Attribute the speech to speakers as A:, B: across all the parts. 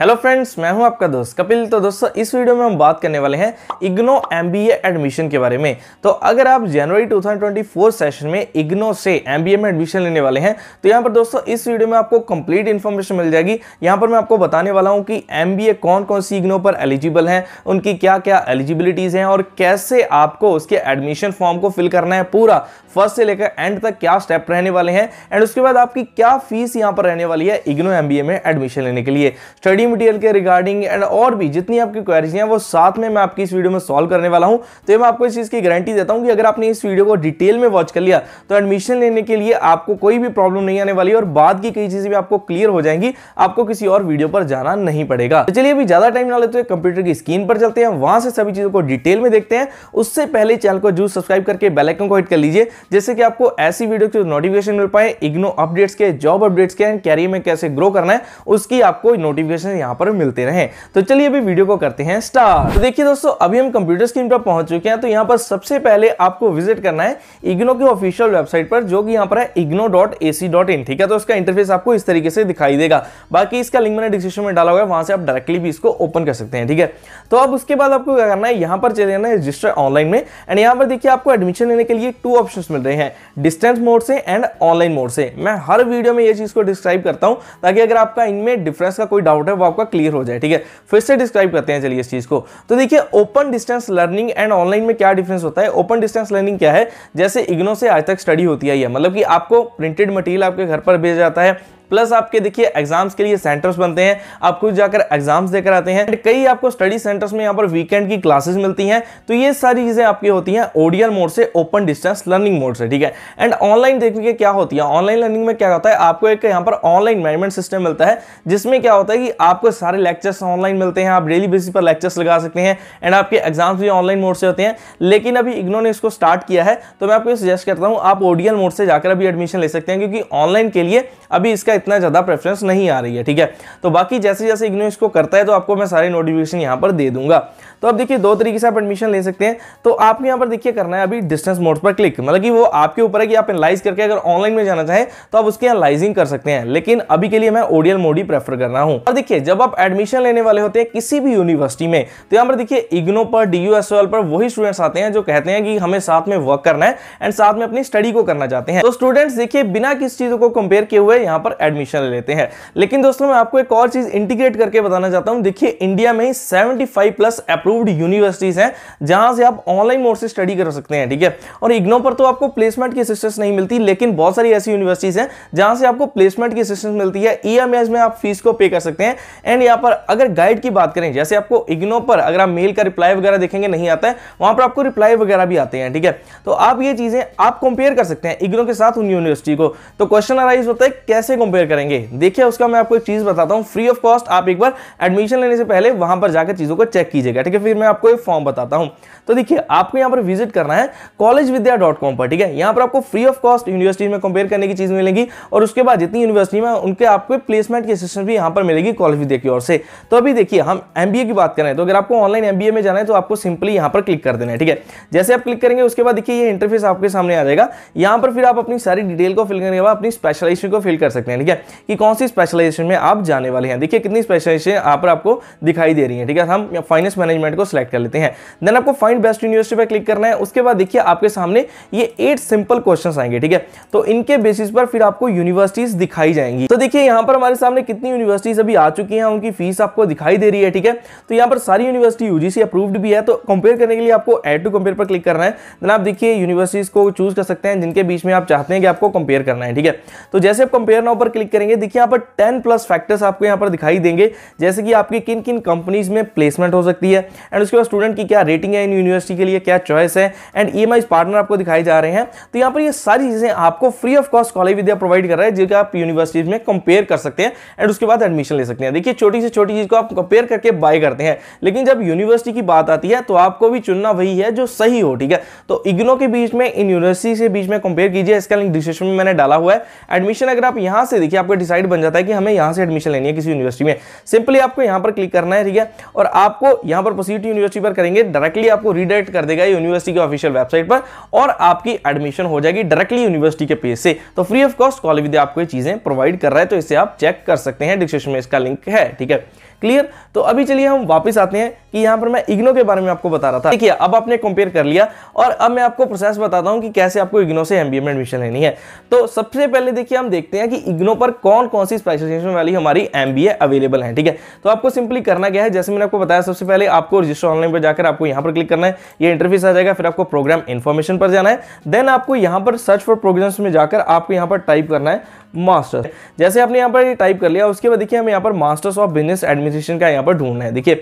A: hello friends मैं हूं आपका दोस्त कपिल तो दोस्तों इस वीडियो में हम बात करने वाले हैं इग्नो एमबीए एडमिशन के बारे में तो अगर आप जनवरी 2024 सेशन में इग्नो से एमबीए में एडमिशन लेने वाले हैं तो यहां पर दोस्तों इस वीडियो में आपको कंप्लीट इन्फॉर्मेशन मिल जाएगी यहां पर मैं आपको बताने वाला हूं कि एम कौन कौन सी इग्नो पर एलिजिबल है उनकी क्या क्या एलिजिबिलिटीज़ हैं और कैसे आपको उसके एडमिशन फॉर्म को फिल करना है पूरा फर्स्ट से लेकर एंड तक क्या स्टेप रहने वाले हैं एंड उसके बाद आपकी क्या फीस यहाँ पर रहने वाली है इग्नो एम में एडमिशन लेने के लिए स्टडी स्टडी मटेरियल के रिगार्डिंग एंड और भी जितनी आपकी क्वेरीज हैं वो साथ में मैं आपकी इस वीडियो में सॉल्व करने वाला हूं तो ये मैं आपको इस चीज़ की गारंटी देता हूं कि अगर आपने इस वीडियो को डिटेल में वॉच कर लिया तो एडमिशन लेने के लिए आपको कोई भी प्रॉब्लम नहीं आने वाली और बाद की कई चीज़ें भी आपको क्लियर हो जाएंगी आपको किसी और वीडियो पर जाना नहीं पड़ेगा तो चलिए अभी ज़्यादा टाइम ना लेते हुए कंप्यूटर की स्क्रीन पर चलते हैं वहां से सभी चीज़ों को डिटेल में देखते हैं उससे पहले चैनल को जरूर सब्सक्राइब करके बेलाइकन को हिट कर लीजिए जिससे कि आपको ऐसी वीडियो की नोटिफिकेशन मिल पाए इग्नो अपडेट्स के जॉब अपडेट्स के कैरियर में कैसे ग्रो करना है उसकी आपको नोटिफिकेशन नोटिफिकेशन यहाँ पर मिलते रहे तो चलिए अभी वीडियो को करते हैं स्टार्ट तो देखिए दोस्तों अभी हम कंप्यूटर स्क्रीन पर पहुंच चुके हैं तो यहाँ पर सबसे पहले आपको विजिट करना है इग्नो की ऑफिशियल वेबसाइट पर जो कि यहाँ पर है इग्नो ठीक है तो उसका इंटरफेस आपको इस तरीके से दिखाई देगा बाकी इसका लिंक मैंने डिस्क्रिप्शन में डाला हुआ है वहां से आप डायरेक्टली भी इसको ओपन कर सकते हैं ठीक है तो अब उसके बाद आपको क्या करना है यहाँ पर चले जाना है रजिस्टर ऑनलाइन में एंड यहाँ पर देखिए आपको एडमिशन लेने के लिए टू ऑप्शन मिल रहे हैं डिस्टेंस मोड से एंड ऑनलाइन मोड से मैं हर वीडियो में ये चीज को डिस्क्राइब करता हूँ ताकि अगर आपका इनमें डिफरेंस का कोई डाउट है वो आपका क्लियर हो जाए ठीक है फिर से डिस्क्राइब करते हैं चलिए इस चीज़ को तो देखिए open distance learning and online में क्या डिफरेंस होता है ओपन डिस्टेंस लर्निंग क्या है जैसे इग्नो से आज तक स्टडी होती है मतलब कि आपको प्रिंटेड मटेरियल आपके घर पर भेजा जाता है प्लस आपके देखिए एग्जाम्स के लिए सेंटर्स बनते हैं आप खुद जाकर एग्जाम्स देकर आते हैं कई आपको स्टडी सेंटर्स में यहाँ पर वीकेंड की क्लासेस मिलती हैं तो ये सारी चीज़ें आपकी होती हैं ओडियल मोड से ओपन डिस्टेंस लर्निंग मोड से ठीक है एंड ऑनलाइन देखने क्या होती है ऑनलाइन लर्निंग में क्या होता है आपको एक यहाँ पर ऑनलाइन मैनेजमेंट सिस्टम मिलता है जिसमें क्या होता है कि आपको सारे लेक्चर्स ऑनलाइन मिलते हैं आप डेली बेसिस पर लेक्चर्स लगा सकते हैं एंड आपके एग्जाम्स भी ऑनलाइन मोड से होते हैं लेकिन अभी इग्नो ने इसको स्टार्ट किया है तो मैं आपको सजेस्ट करता हूँ आप ओडियल मोड से जाकर अभी एडमिशन ले सकते हैं क्योंकि ऑनलाइन के लिए अभी इसका इतना ज़्यादा प्रेफरेंस नहीं आ रही है ठीक है तो बाकी जैसे जैसे इग्नो इसको करता है तो आपको मैं सारे नोटिफिकेशन यहाँ पर दे दूंगा तो अब देखिए दो तरीके से आप एडमिशन ले सकते हैं तो आप यहाँ पर देखिए करना है अभी डिस्टेंस मोड पर क्लिक मतलब कि वो आपके ऊपर है कि आप एनलाइज करके अगर ऑनलाइन में जाना चाहें तो आप उसके एनलाइजिंग कर सकते हैं लेकिन अभी के लिए मैं ओडियल मोड ही प्रेफर कर रहा हूँ और देखिए जब आप एडमिशन लेने वाले होते हैं किसी भी यूनिवर्सिटी में तो यहाँ पर देखिए इग्नो पर डी पर वही स्टूडेंट्स आते हैं जो कहते हैं कि हमें साथ में वर्क करना है एंड साथ में अपनी स्टडी को करना चाहते हैं तो स्टूडेंट्स देखिए बिना किस चीज़ों को कंपेयर किए हुए यहाँ पर एडमिशन ले लेते हैं लेकिन दोस्तों मैं आपको एक और चीज़ इंटीग्रेट करके बताना चाहता हूं देखिए इंडिया में ही 75 प्लस अप्रूव्ड यूनिवर्सिटीज़ हैं जहां से आप ऑनलाइन मोड से स्टडी कर सकते हैं ठीक है और इग्नो पर तो आपको प्लेसमेंट की असिस्टेंस नहीं मिलती लेकिन बहुत सारी ऐसी यूनिवर्सिटीज़ हैं जहां से आपको प्लेसमेंट की असिस्टेंस मिलती है ई e में आप फीस को पे कर सकते हैं एंड यहाँ पर अगर गाइड की बात करें जैसे आपको इग्नो पर अगर आप मेल का रिप्लाई वगैरह देखेंगे नहीं आता है वहां पर आपको रिप्लाई वगैरह भी आते हैं ठीक है तो आप ये चीज़ें आप कंपेयर कर सकते हैं इग्नो के साथ उन यूनिवर्सिटी को तो क्वेश्चन अराइज होता है कैसे कंपेयर कंपेयर करेंगे देखिए उसका मैं आपको एक चीज़ बताता हूँ फ्री ऑफ कॉस्ट आप एक बार एडमिशन लेने से पहले वहां पर जाकर चीज़ों को चेक कीजिएगा ठीक है फिर मैं आपको एक फॉर्म बताता हूँ तो देखिए आपको यहाँ पर विजिट करना है कॉलेज पर ठीक है यहाँ पर आपको फ्री ऑफ कॉस्ट यूनिवर्सिटी में कंपेयर करने की चीज़ मिलेगी और उसके बाद जितनी यूनिवर्सिटी में उनके आपको प्लेसमेंट की असिस्टेंस भी यहाँ पर मिलेगी कॉलेज विद्या की ओर से तो अभी देखिए हम एम की बात करें तो अगर आपको ऑनलाइन एम में जाना है तो आपको सिंपली यहाँ पर क्लिक कर देना है ठीक है जैसे आप क्लिक करेंगे उसके बाद देखिए ये इंटरफेस आपके सामने आ जाएगा यहाँ पर फिर आप अपनी सारी डिटेल को फिल करने के बाद अपनी स्पेशलाइजेशन को फिल कर सकते हैं ठीक है कि कौन सी स्पेशलाइजेशन में आप जाने वाले हैं देखिए कितनी स्पेशलाइजेशन यहाँ पर आपको दिखाई दे रही है ठीक है हम फाइनेंस मैनेजमेंट को सिलेक्ट कर लेते हैं देन आपको फाइंड बेस्ट यूनिवर्सिटी पर क्लिक करना है उसके बाद देखिए आपके सामने ये एट सिंपल क्वेश्चन आएंगे ठीक है तो इनके बेसिस पर फिर आपको यूनिवर्सिटीज दिखाई जाएंगी तो देखिए यहाँ पर हमारे सामने कितनी यूनिवर्सिटीज अभी आ चुकी हैं उनकी फीस आपको दिखाई दे रही है ठीक है तो यहाँ पर सारी यूनिवर्सिटी यूजीसी अप्रूव्ड भी है तो कंपेयर करने के लिए आपको एड टू कंपेयर पर क्लिक करना है देन आप देखिए यूनिवर्सिटीज को चूज कर सकते हैं जिनके बीच में आप चाहते हैं कि आपको कंपेयर करना है ठीक है तो जैसे आप कंपेयर नाउ पर क्लिक करेंगे देखिए यहाँ पर टेन प्लस फैक्टर्स आपको यहाँ पर दिखाई देंगे जैसे कि आपकी किन किन कंपनीज में प्लेसमेंट हो सकती है एंड उसके बाद स्टूडेंट की क्या रेटिंग है इन यूनिवर्सिटी के लिए क्या चॉइस है एंड ई पार्टनर आपको दिखाई जा रहे हैं तो यहाँ पर ये सारी चीज़ें आपको free of cost college Vidya provide कर रहा है जिसका आप यूनिवर्सिटीज में कंपेयर कर सकते हैं एंड उसके बाद एडमिशन ले सकते हैं देखिए छोटी से छोटी चीज़ को आप कंपेयर करके बाय करते हैं लेकिन जब यूनिवर्सिटी की बात आती है तो आपको भी चुनना वही है जो सही हो ठीक है तो इग्नो के बीच में इन यूनिवर्सिटी के बीच में कंपेयर कीजिए इसका लिंक डिस्क्रिप्शन में मैंने डाला हुआ है एडमिशन अगर आप यहाँ से देखिए आपका डिसाइड बन जाता है कि हमें यहाँ से एडमिशन लेनी है किसी यूनिवर्सिटी में सिंपली आपको यहाँ पर क्लिक करना है ठीक है और आपको यहाँ पर प्रोसीड यूनिवर्सिटी पर करेंगे डायरेक्टली आपको रीडायरेक्ट कर देगा यूनिवर्सिटी की ऑफिशियल वेबसाइट पर और आपकी एडमिशन हो जाएगी डायरेक्टली यूनिवर्सिटी के पेज से तो फ्री ऑफ कॉस्ट कॉलेज आपको ये चीज़ें प्रोवाइड कर रहा है तो इसे आप चेक कर सकते हैं डिस्क्रिप्शन में इसका लिंक है ठीक है क्लियर तो अभी चलिए हम वापस आते हैं कि यहां पर मैं इग्नो के बारे में आपको बता रहा था देखिए अब आपने कंपेयर कर लिया और अब मैं आपको प्रोसेस बताता हूं कि कैसे आपको इग्नो से एमबीए में एडमिशन लेनी है तो सबसे पहले देखिए हम देखते हैं कि इग्नो पर कौन कौन सी स्पेशलाइजेशन वाली हमारी एमबीए अवेलेबल है ठीक है तो आपको सिंपली करना क्या है जैसे मैंने आपको बताया सबसे पहले आपको रजिस्टर ऑनलाइन पर जाकर आपको यहां पर क्लिक करना है ये इंटरफेस आ जाएगा फिर आपको प्रोग्राम इन्फॉर्मेशन पर जाना है देन आपको यहां पर सर्च फॉर प्रोग्राम्स में जाकर आपको यहां पर टाइप करना है मास्टर्स जैसे आपने यहां पर टाइप कर लिया उसके बाद देखिए हम यहां पर masters of business admission organization का यहाँ पर ढूंढना है देखिए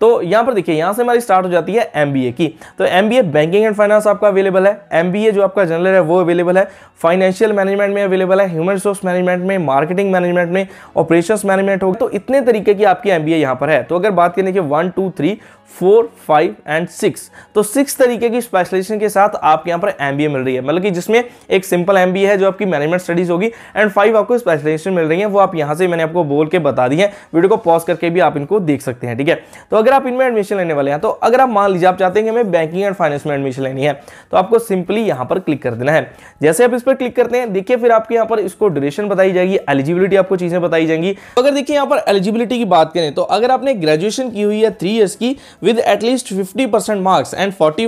A: तो यहाँ पर देखिए यहाँ से हमारी स्टार्ट हो जाती है एम की तो एम बैंकिंग एंड फाइनेंस आपका अवेलेबल है एम जो आपका जनरल है वो अवेलेबल है फाइनेंशियल मैनेजमेंट में अवेलेबल है ह्यूमन रिसोर्स मैनेजमेंट में मार्केटिंग मैनेजमेंट में ऑपरेशन मैनेजमेंट होगा तो इतने तरीके की आपकी एम बी पर है तो अगर बात करें कि one two three four five and six तो सिक्स तरीके की स्पेशलाइजेशन के साथ आपके यहाँ पर एम मिल रही है मतलब कि जिसमें एक सिंपल एम है जो आपकी मैनेजमेंट स्टडीज होगी एंड फाइव आपको स्पेशलाइजेशन मिल रही है वो आप यहाँ से मैंने आपको बोल के बता दी है वीडियो को पॉज करके भी भी आप इनको देख सकते हैं ठीक है तो अगर आप इनमें एडमिशन लेने वाले हैं तो अगर आप मान लीजिए आप चाहते हैं कि हमें बैंकिंग एंड फाइनेंस में एडमिशन लेनी है तो आपको सिंपली यहां पर क्लिक कर देना है जैसे आप इस पर क्लिक करते हैं देखिए फिर आपके यहाँ पर इसको ड्यूरेशन बताई जाएगी एलिजिबिलिटी आपको चीज़ें बताई जाएंगी तो अगर देखिए यहाँ पर एलिजिबिलिटी की बात करें तो अगर आपने ग्रेजुएशन की हुई है थ्री ईयर्स की with at least fifty marks and forty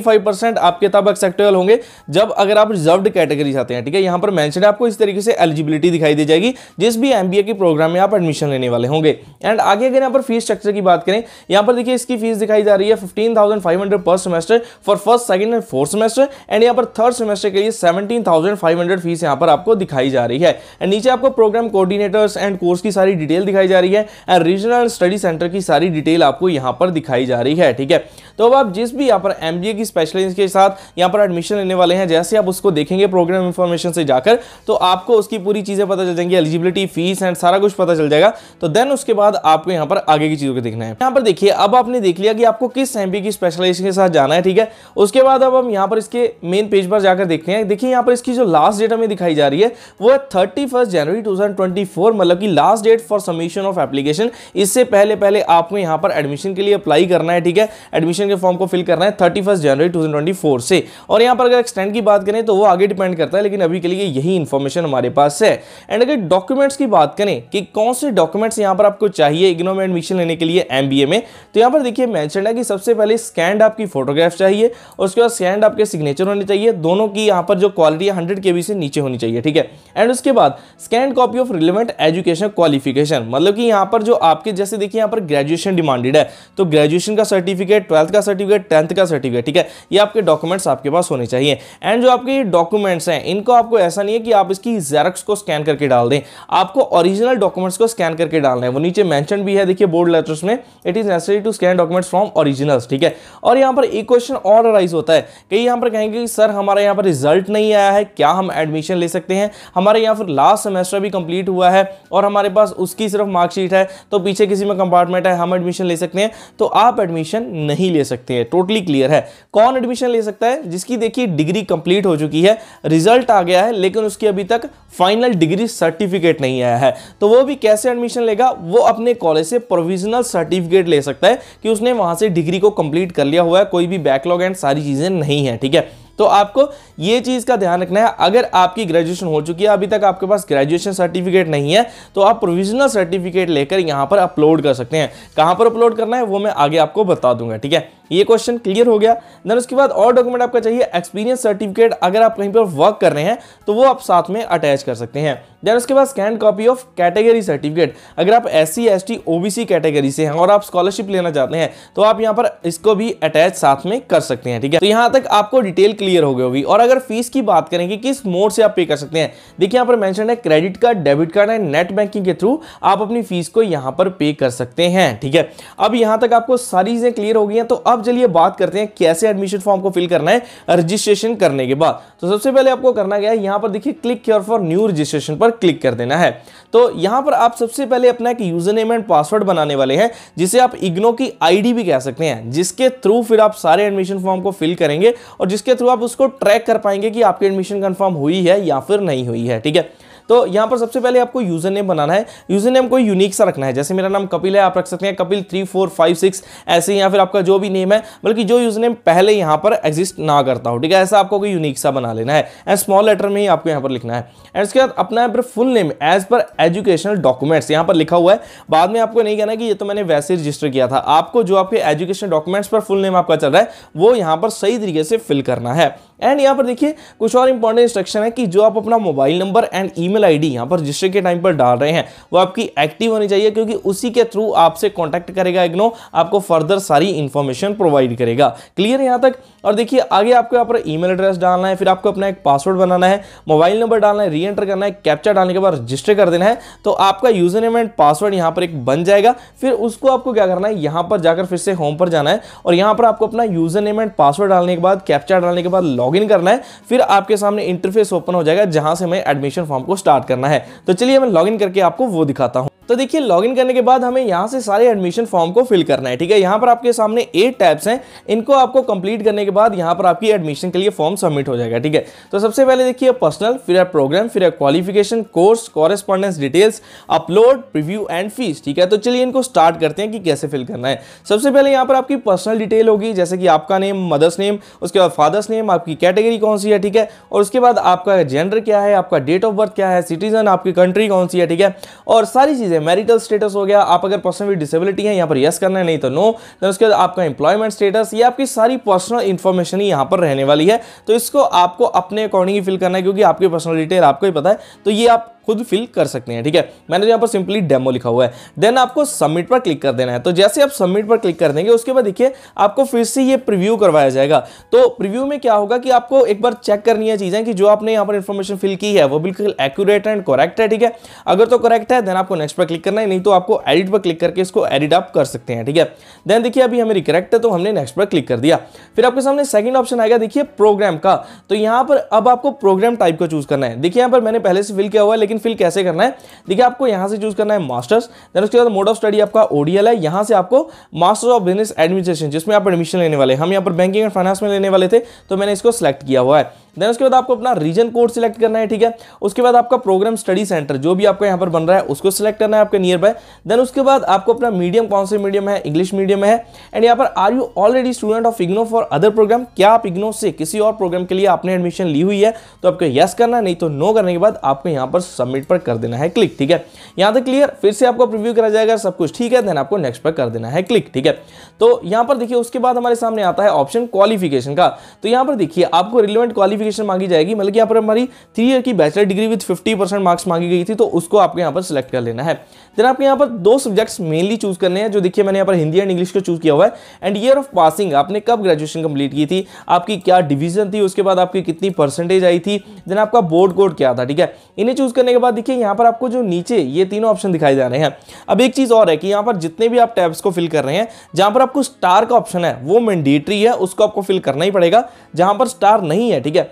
A: आपके तब एक्सेप्टेबल होंगे जब अगर आप रिजर्व कैटेगरी चाहते हैं ठीक है यहाँ पर मैंशन आपको इस तरीके से एलिजिबिलिटी दिखाई दी जाएगी जिस भी एमबीए के प्रोग्राम में आप एडमिशन लेने वाले होंगे एंड आगे अगर पर फीस स्ट्रक्चर की बात करें यहाँ पर देखिए इसकी फीस दिखाई जा रही है fifteen thousand five hundred per semester for first second and fourth semester and यहाँ पर थर्ड सेमेस्टर के लिए seventeen thousand five hundred fees यहाँ पर आपको दिखाई जा रही है एंड नीचे आपको प्रोग्राम कोऑर्डिनेटर्स एंड कोर्स की सारी डिटेल दिखाई जा रही है एंड रीजनल स्टडी सेंटर की सारी डिटेल आपको यहाँ पर दिखाई जा रही है ठीक है तो अब आप जिस भी यहाँ पर एम की स्पेशलाइज के साथ यहाँ पर एडमिशन लेने वाले हैं जैसे आप उसको देखेंगे प्रोग्राम इन्फॉर्मेशन से जाकर तो आपको उसकी पूरी चीज़ें पता चल जाएंगी एलिजिबिलिटी फीस एंड सारा कुछ पता चल जाएगा तो देन उसके बाद आपको यहाँ पर आगे की चीज़ों को देखना है यहाँ पर देखिए अब आपने देख लिया कि आपको किस एम की स्पेशलाइजेशन के साथ जाना है ठीक है उसके बाद अब हम यहाँ पर इसके मेन पेज पर जाकर देखते हैं देखिए यहाँ पर इसकी जो लास्ट डेट हमें दिखाई जा रही है वो है थर्टी जनवरी टू मतलब की last date for submission of application इससे पहले पहले आपको यहाँ पर एडमिशन के लिए अप्लाई करना है ठीक है एडमिशन के फॉर्म को फिल करना है थर्टी जनवरी टू से और यहाँ पर अगर एक्सटेंड की बात करें तो वो आगे डिपेंड करता है लेकिन अभी के लिए यही इन्फॉर्मेशन हमारे पास है एंड अगर डॉक्यूमेंट्स की बात करें कि कौन से डॉक्यूमेंट्स यहाँ पर आपको चाहिए इग्नोमेंट एडमिशन लेने के लिए एम में तो यहाँ पर देखिए मैंशन है कि सबसे पहले स्कैंड आपकी फोटोग्राफ चाहिए और उसके बाद स्कैंड आपके सिग्नेचर होने चाहिए दोनों की यहाँ पर जो क्वालिटी है हंड्रेड से नीचे होनी चाहिए ठीक है एंड उसके बाद scanned copy of relevant education qualification मतलब कि यहाँ पर जो आपके जैसे देखिए यहाँ पर ग्रेजुएशन डिमांडेड है तो ग्रेजुएशन का सर्टिफिकेट ट्वेल्थ का सर्टिफिकेट टेंथ का सर्टिफिकेट ठीक है ये आपके डॉक्यूमेंट्स आपके पास होने चाहिए एंड जो आपके डॉक्यूमेंट्स हैं इनको आपको ऐसा नहीं है कि आप इसकी जेरक्स को स्कैन करके डाल दें आपको ओरिजिनल डॉक्यूमेंट्स को स्कैन करके डालना है वो नीचे मैंशन भी है देखिए देखिए बोर्ड लेटर्स में it is necessary to scan documents from originals ठीक है और यहाँ पर एक क्वेश्चन और अराइज होता है कई यहाँ पर कहेंगे कि सर हमारे यहाँ पर रिजल्ट नहीं आया है क्या हम एडमिशन ले सकते हैं हमारे यहाँ पर लास्ट सेमेस्टर भी कंप्लीट हुआ है और हमारे पास उसकी सिर्फ मार्कशीट है तो पीछे किसी में कंपार्टमेंट है हम एडमिशन ले सकते हैं तो आप एडमिशन नहीं ले सकते हैं टोटली क्लियर है कौन एडमिशन ले सकता है जिसकी देखिए डिग्री कंप्लीट हो चुकी है रिजल्ट आ गया है लेकिन उसकी अभी तक फाइनल डिग्री सर्टिफिकेट नहीं आया है तो वो भी कैसे एडमिशन लेगा वो अपने कॉलेज से प्रोविजनल सर्टिफिकेट ले सकता है कि उसने वहां से डिग्री को कंप्लीट कर लिया हुआ है कोई भी बैकलॉग एंड सारी चीजें नहीं है ठीक है तो आपको ये चीज़ का ध्यान रखना है अगर आपकी ग्रेजुएशन हो चुकी है अभी तक आपके पास ग्रेजुएशन सर्टिफिकेट नहीं है तो आप प्रोविजनल सर्टिफिकेट लेकर यहां पर अपलोड कर सकते हैं कहां पर अपलोड करना है वो मैं आगे आपको बता दूंगा ठीक है ये क्वेश्चन क्लियर हो गया देन उसके बाद और डॉक्यूमेंट आपका चाहिए एक्सपीरियंस सर्टिफिकेट अगर आप कहीं पर वर्क कर रहे हैं तो वो आप साथ में अटैच कर सकते हैं देन उसके बाद scanned copy of category certificate अगर आप S C S T O B C category से हैं और आप स्कॉलरशिप लेना चाहते हैं तो आप यहाँ पर इसको भी अटैच साथ में कर सकते हैं ठीक है तो यहाँ तक आपको डिटेल क्लियर क्लियर हो गई होगी और अगर फीस की बात करें कि किस मोड से आप पे कर सकते हैं देखिए यहाँ पर मेंशन है credit card debit card and net banking के थ्रू आप अपनी फीस को यहाँ पर पे कर सकते हैं ठीक है अब यहाँ तक आपको सारी चीज़ें क्लियर हो गई हैं तो अब चलिए बात करते हैं कैसे एडमिशन फॉर्म को फिल करना है रजिस्ट्रेशन करने के बाद तो सबसे पहले आपको करना गया यहाँ पर देखिए click here for new registration पर क्लिक कर देना है तो यहाँ पर आप सबसे पहले अपना एक यूजर नेम एंड पासवर्ड बनाने वाले हैं जिसे आप इग्नो की आई भी कह सकते हैं जिसके थ्रू फिर आप सारे एडमिशन फॉर्म को फिल करेंगे और जिसके थ्रू आप उसको ट्रैक कर पाएंगे कि आपकी एडमिशन कन्फर्म हुई है या फिर नहीं हुई है ठीक है तो यहाँ पर सबसे पहले आपको यूजर नेम बनाना है यूजर नेम कोई यूनिक सा रखना है जैसे मेरा नाम कपिल है आप रख सकते हैं Kapil three four five six ऐसे या फिर आपका जो भी नेम है बल्कि जो यूजर नेम पहले यहाँ पर एग्जिस्ट ना करता हो ठीक है ऐसा आपको कोई यूनिक सा बना लेना है एंड स्मॉल लेटर में ही आपको यहाँ पर लिखना है एंड उसके बाद अपना यहाँ पर full name as per educational documents यहाँ पर लिखा हुआ है बाद में आपको नहीं कहना कि ये तो मैंने वैसे रजिस्टर किया था आपको जो आपके एजुकेशन डॉक्यूमेंट्स पर फुल नेम आपका चल रहा है वो यहाँ पर सही तरीके से फिल करना है एंड यहाँ पर देखिए कुछ और इंपॉर्टेंट इंस्ट्रक्शन है कि जो आप अपना mobile number and email ID यहाँ पर रजिस्टर के टाइम पर डाल रहे हैं वो आपकी एक्टिव होनी चाहिए क्योंकि उसी के थ्रू आपसे कॉन्टैक्ट करेगा इग्नो आपको फर्दर सारी इन्फॉर्मेशन प्रोवाइड करेगा क्लियर है यहाँ तक और देखिए आगे आपको यहाँ पर मेल एड्रेस डालना है फिर आपको अपना एक पासवर्ड बनाना है मोबाइल नंबर डालना है री एंटर करना है कैप्चा डालने के बाद रजिस्टर कर देना है तो आपका यूजर नेम एंड पासवर्ड यहाँ पर एक बन जाएगा फिर उसको आपको क्या करना है यहाँ पर जाकर फिर से होम पर जाना है और यहाँ पर आपको अपना यूजर नेम एंड पासवर्ड डालने के बाद कैप्चा डालने के बाद लॉग इन करना है फिर आपके सामने इंटरफेस ओपन हो जाएगा जहां से हमें एडमिशन फॉर्म को स्टार्ट करना है तो चलिए मैं लॉग इन करके आपको वो दिखाता हूँ तो देखिए लॉगिन करने के बाद हमें यहाँ से सारे एडमिशन फॉर्म को फिल करना है ठीक है यहाँ पर आपके सामने एट टैब्स हैं इनको आपको कंप्लीट करने के बाद यहाँ पर आपकी एडमिशन के लिए फॉर्म सबमिट हो जाएगा ठीक है तो सबसे पहले देखिए पर्सनल फिर है प्रोग्राम फिर है qualification course correspondence details upload preview and fees ठीक है तो चलिए इनको स्टार्ट करते हैं कि कैसे फिल करना है सबसे पहले यहाँ पर आपकी पर्सनल डिटेल होगी जैसे कि आपका नेम मदर्स नेम उसके बाद फादर्स नेम आपकी कैटेगरी कौन सी है ठीक है और उसके बाद आपका जेंडर क्या है आपका डेट ऑफ बर्थ क्या है सिटीजन आपकी कंट्री कौन सी है ठीक है और सारी चीज़ें चीज़ है मैरिटल स्टेटस हो गया आप अगर पर्सन विद डिसेबिलिटी है यहाँ पर यस करना है नहीं तो नो देन उसके बाद आपका एम्प्लॉयमेंट स्टेटस ये आपकी सारी पर्सनल इन्फॉर्मेशन ही यहाँ पर रहने वाली है तो इसको आपको अपने अकॉर्डिंग ही फिल करना है क्योंकि आपकी पर्सनल डिटेल आपको ही पता है तो ये आप खुद फिल कर सकते हैं ठीक है मैंने तो यहाँ पर सिंपली डेमो लिखा हुआ है देन आपको सबमिट पर क्लिक कर देना है तो जैसे आप सबमिट पर क्लिक कर देंगे उसके बाद देखिए आपको फिर से ये प्रिव्यू करवाया जाएगा तो प्रिव्यू में क्या होगा कि आपको एक बार चेक करनी है चीज़ें कि जो आपने यहाँ पर इन्फॉर्मेशन फिल की है वो बिल्कुल एक्यूरेट एंड करेक्ट है ठीक है अगर तो करेक्ट है देन आपको नेक्स्ट पर क्लिक करना है नहीं तो आपको एडिट पर क्लिक करके इसको एडिट आप कर सकते हैं ठीक है देन देखिए अभी हमें करेक्ट है तो हमने नेक्स्ट पर क्लिक कर दिया फिर आपके सामने सेकेंड ऑप्शन आएगा देखिए प्रोग्राम का तो यहाँ पर अब आपको प्रोग्राम टाइप का चूज करना है देखिए यहाँ पर मैंने पहले से फिल किया हुआ है लेकिन लेकिन फिल कैसे करना है देखिए आपको यहाँ से चूज करना है मास्टर्स देन उसके बाद मोड ऑफ स्टडी आपका ओडीएल है यहाँ से आपको मास्टर्स ऑफ बिजनेस एडमिनिस्ट्रेशन जिसमें आप एडमिशन लेने वाले हम यहाँ पर बैंकिंग एंड फाइनेंस में लेने वाले थे तो मैंने इसको सेलेक्ट किया हुआ है देन उसके बाद आपको अपना रीजन कोड सिलेक्ट करना है ठीक है उसके बाद आपका प्रोग्राम स्टडी सेंटर जो भी आपका यहाँ पर बन रहा है उसको सिलेक्ट करना है आपके नियर बाय देन उसके बाद आपको अपना मीडियम कौन से मीडियम है इंग्लिश मीडियम है एंड यहाँ पर are you already student of IGNOU for other program क्या आप इग्नो से किसी और प्रोग्राम के लिए आपने एडमिशन ली हुई है तो आपको येस करना नहीं तो नो करने के बाद आपको यहाँ पर सबमिट पर कर देना है क्लिक ठीक है यहाँ तक क्लियर फिर से आपको प्रिव्यू करा जाएगा सब कुछ ठीक है देन आपको नेक्स्ट पर कर देना है क्लिक ठीक है तो यहाँ पर देखिए उसके बाद हमारे सामने आता है ऑप्शन क्वालिफिकेशन का तो यहाँ पर देखिए आपको रिलेवेंट क्वालिफिक क्वालिफिकेशन मांगी जाएगी मतलब कि यहाँ पर हमारी थ्री ईयर की bachelor degree with fifty percent marks मांगी गई थी तो उसको आपको यहाँ पर सिलेक्ट कर लेना है देन आपके यहाँ पर दो सब्जेक्ट्स मेनली चूज करने हैं जो देखिए मैंने यहाँ पर हिंदी एंड इंग्लिश को चूज किया हुआ है एंड ईयर ऑफ पासिंग आपने कब ग्रेजुएशन कंप्लीट की थी आपकी क्या डिवीजन थी उसके बाद आपकी कितनी परसेंटेज आई थी देन आपका बोर्ड कोड क्या था ठीक है इन्हें चूज करने के बाद देखिए यहाँ पर आपको जो नीचे ये तीनों ऑप्शन दिखाई जा रहे हैं अब एक चीज़ और है कि यहाँ पर जितने भी आप टैब्स को फिल कर रहे हैं जहाँ पर आपको स्टार का ऑप्शन है वो मैंडेटरी है उसको आपको फिल करना ही पड़ेगा जहाँ पर स्टार नहीं है ठीक है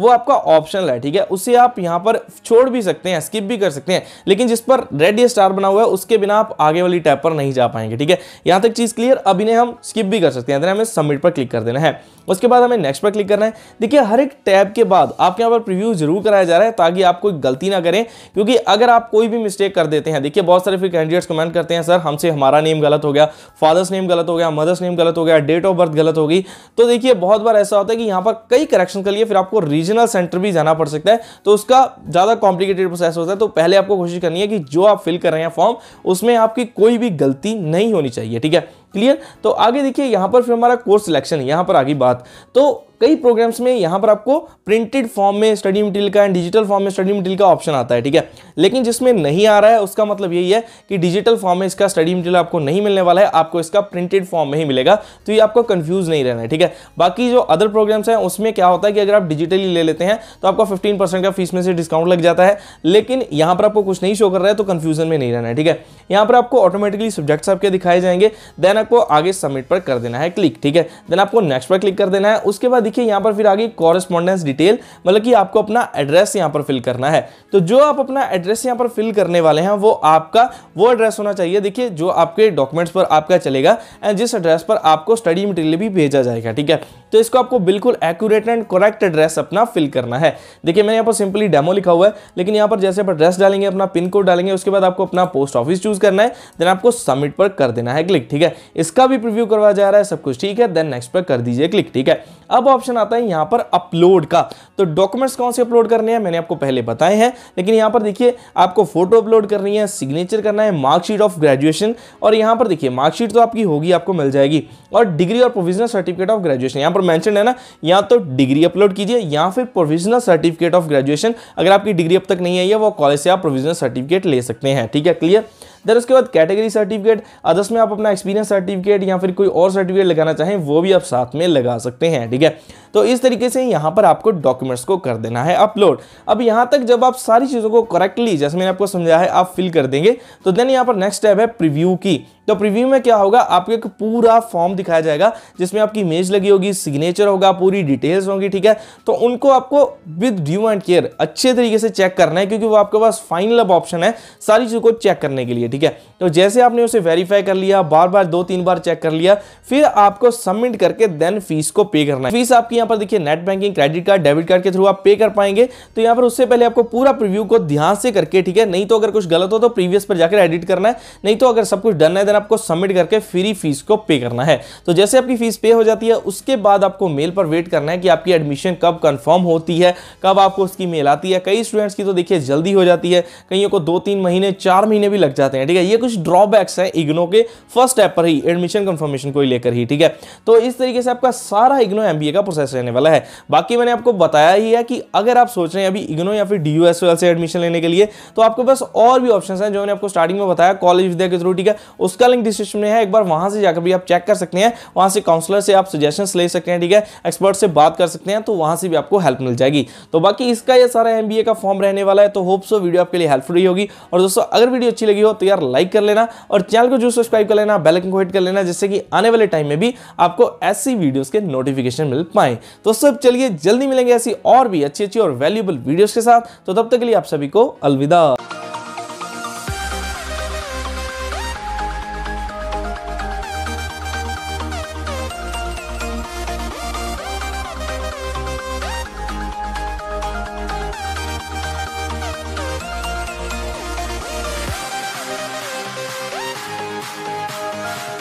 A: वो आपका ऑप्शनल है ठीक है उसे आप यहाँ पर छोड़ भी सकते हैं स्किप भी कर सकते हैं लेकिन जिस पर रेड या स्टार बना हुआ है उसके बिना आप आगे वाली टैब पर नहीं जा पाएंगे ठीक है यहाँ तक चीज़ क्लियर अब इन्हें हम स्किप भी कर सकते हैं हमें सबमिट पर क्लिक कर देना है उसके बाद हमें नेक्स्ट पर क्लिक करना है देखिए हर एक टैब के बाद आपके यहाँ पर प्रिव्यू जरूर कराया जा रहा है ताकि आप कोई गलती ना करें क्योंकि अगर आप कोई भी मिस्टेक कर देते हैं देखिए बहुत सारे फिर कैंडिडेट्स कमेंट करते हैं सर हमसे हमारा नेम गलत हो गया फादर्स नेम गलत हो गया मदर्स नेम गलत हो गया डेट ऑफ बर्थ गलत हो गई तो देखिए बहुत बार ऐसा होता है कि यहाँ पर कई करेक्शन कर लिए फिर आपको रीजन रीजनल सेंटर भी जाना पड़ सकता है तो उसका ज़्यादा कॉम्प्लिकेटेड प्रोसेस होता है तो पहले आपको कोशिश करनी है कि जो आप फिल कर रहे हैं फॉर्म उसमें आपकी कोई भी गलती नहीं होनी चाहिए ठीक है क्लियर तो आगे देखिए यहां पर फिर हमारा कोर्स सिलेक्शन यहां पर आगे बात तो कई प्रोग्राम्स में यहाँ पर आपको प्रिंटेड फॉर्म में स्टडी मटेरियल का एंड डिजिटल फॉर्म में स्टडी मटेरियल का ऑप्शन आता है ठीक है लेकिन जिसमें नहीं आ रहा है उसका मतलब यही है कि डिजिटल फॉर्म में इसका स्टडी मटेरियल आपको नहीं मिलने वाला है आपको इसका प्रिंटेड फॉर्म में ही मिलेगा तो ये आपको कन्फ्यूज नहीं रहना है ठीक है बाकी जो अदर प्रोग्राम्स हैं उसमें क्या होता है कि अगर आप डिजिटली ले लेते हैं तो आपका फिफ्टीन का फीस में से डिस्काउंट लग जाता है लेकिन यहाँ पर आपको कुछ नहीं शो कर रहा है तो कन्फ्यूजन में नहीं रहना है ठीक है यहाँ पर आपको ऑटोमेटिकली सब्जेक्ट्स आपके दिखाए जाएंगे देन आपको आगे सबमिट पर कर देना है क्लिक ठीक है देन आपको नेक्स्ट पर क्लिक कर देना है उसके बाद देखिए यहाँ पर फिर आगे कॉरेस्पॉन्डेंस डिटेल मतलब कि आपको अपना एड्रेस यहाँ पर फिल करना है तो जो आप अपना एड्रेस यहाँ पर फिल करने वाले हैं वो आपका वो एड्रेस होना चाहिए देखिए जो आपके डॉक्यूमेंट्स पर आपका चलेगा एंड जिस एड्रेस पर आपको स्टडी मटेरियल भी भेजा जाएगा ठीक है तो इसको आपको बिल्कुल एक्यूरेट एंड करेक्ट एड्रेस अपना फिल करना है देखिए मैंने यहाँ पर सिंपली डेमो लिखा हुआ है लेकिन यहाँ पर जैसे आप एड्रेस डालेंगे अपना पिन कोड डालेंगे उसके बाद आपको अपना पोस्ट ऑफिस चूज करना है देन आपको सबमिट पर कर देना है क्लिक ठीक है इसका भी प्रिव्यू करवाया जा रहा है सब कुछ ठीक है देन नेक्स्ट पर कर दीजिए क्लिक ठीक है अब ऑप्शन आता है यहाँ पर अपलोड का तो डॉक्यूमेंट्स कौन से अपलोड करने हैं मैंने आपको पहले बताए हैं लेकिन यहाँ पर देखिए आपको फोटो अपलोड करनी है सिग्नेचर करना है मार्कशीट ऑफ ग्रेजुएशन और यहाँ पर देखिए मार्कशीट तो आपकी होगी आपको मिल जाएगी और डिग्री और प्रोविजनल सर्टिफिकेट ऑफ ग्रेजुएशन यहाँ पर मैंशन है ना या तो डिग्री अपलोड कीजिए या फिर प्रोविजनल सर्टिफिकेट ऑफ ग्रेजुएशन अगर आपकी डिग्री अब तक नहीं आई है वो कॉलेज से आप प्रोविजनल सर्टिफिकेट ले सकते हैं ठीक है क्लियर देर उसके बाद कैटेगरी सर्टिफिकेट अदर्स में आप अपना एक्सपीरियंस सर्टिफिकेट या फिर कोई और सर्टिफिकेट लगाना चाहें वो भी आप साथ में लगा सकते हैं ठीक है तो इस तरीके से यहाँ पर आपको डॉक्यूमेंट्स को कर देना है अपलोड अब यहाँ तक जब आप सारी चीज़ों को करेक्टली जैसे मैंने आपको समझाया है आप फिल कर देंगे तो देन यहाँ पर नेक्स्ट स्टेप है प्रिव्यू की तो प्रीव्यू में क्या होगा आपको एक पूरा फॉर्म दिखाया जाएगा जिसमें आपकी इमेज लगी होगी सिग्नेचर होगा पूरी डिटेल्स होंगी ठीक है तो उनको आपको विद ड्यू एंड केयर अच्छे तरीके से चेक करना है क्योंकि वो आपके पास फाइनल अब ऑप्शन है सारी चीजों को चेक करने के लिए ठीक है तो जैसे आपने उसे वेरीफाई कर लिया बार बार दो तीन बार चेक कर लिया फिर आपको सबमिट करके देन फीस को पे करना है फीस आपकी यहाँ पर देखिए net banking credit card debit card के थ्रू आप पे कर पाएंगे तो यहाँ पर उससे पहले आपको पूरा प्रिव्यू को ध्यान से करके ठीक है नहीं तो अगर कुछ गलत हो तो प्रीवियस पर जाकर एडिट करना है नहीं तो अगर सब कुछ डन है देन आपको सबमिट करके फ्री फीस को पे करना है तो जैसे आपकी फीस पे हो जाती है उसके बाद आपको मेल पर वेट करना है कि आपकी एडमिशन कब कन्फर्म होती है कब आपको उसकी मेल आती है कई स्टूडेंट्स की तो देखिए जल्दी हो जाती है कईयों को दो तीन महीने चार महीने भी लग जाते हैं ठीक है ये कुछ ड्रॉबैक्स हैं इग्नो के फर्स्ट स्टेप पर ही एडमिशन कन्फर्मेशन को लेकर ही ठीक है तो इस तरीके से आपका सारा इग्नो एमबीए का प्रोसेस प्रोसेस रहने वाला है बाकी मैंने आपको बताया ही है कि अगर आप सोच रहे हैं अभी इग्नो या फिर डी से एडमिशन लेने के लिए तो आपके पास और भी ऑप्शन हैं जो मैंने आपको स्टार्टिंग में बताया कॉलेज विद्या के थ्रू ठीक है उसका लिंक डिस्क्रिप्शन में है एक बार वहां से जाकर भी आप चेक कर सकते हैं वहां से काउंसलर से आप सजेशन ले सकते हैं ठीक है एक्सपर्ट से बात कर सकते हैं तो वहां से भी आपको हेल्प मिल जाएगी तो बाकी इसका यह सारा एम का फॉर्म रहने वाला है तो होप सो वीडियो आपके लिए हेल्पफुल होगी और दोस्तों अगर वीडियो अच्छी लगी हो तो यार लाइक कर लेना और चैनल को जो सब्सक्राइब कर लेना बेल आइकन को हिट कर लेना जिससे कि आने वाले टाइम में भी आपको ऐसी वीडियोस के नोटिफिकेशन मिल पाए तो दोस्तों चलिए जल्दी मिलेंगे ऐसी और भी अच्छी अच्छी और वैल्यूबल वीडियोस के साथ तो तब तक के लिए आप सभी को अलविदा